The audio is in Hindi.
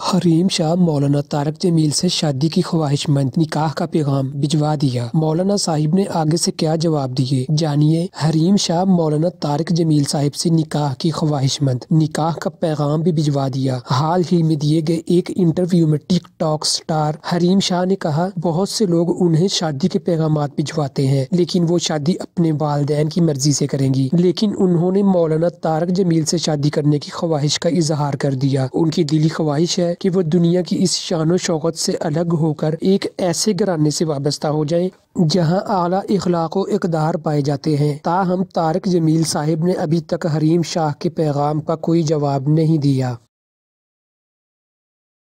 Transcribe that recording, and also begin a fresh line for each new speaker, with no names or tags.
हरीम शाह मौलाना तारक जमील से शादी की ख्वाहिशमंद निकाह का पैगाम भिजवा दिया मौलाना साहिब ने आगे से क्या जवाब दिए जानिए हरीम शाह मौलाना तारक जमील साहिब से निकाह की ख्वाहिशमंद निकाह का पैगाम भी भिजवा दिया हाल ही में दिए गए एक इंटरव्यू में टिकटॉक स्टार हरीम शाह ने कहा बहुत से लोग उन्हें शादी के पैगाम भिजवाते हैं लेकिन वो शादी अपने वालदेन की मर्जी से करेंगी लेकिन उन्होंने मौलाना तारक जमील से शादी करने की ख्वाहिश का इजहार कर दिया उनकी दिली ख्वाहिश है कि वो दुनिया की इस शान शौकत से अलग होकर एक ऐसे घराने से वाबस्ता हो जाए जहाँ आला इखलाक इकदार पाए जाते हैं ताहम तारक जमील साहिब ने अभी तक हरीम शाह के पैगाम का कोई जवाब नहीं दिया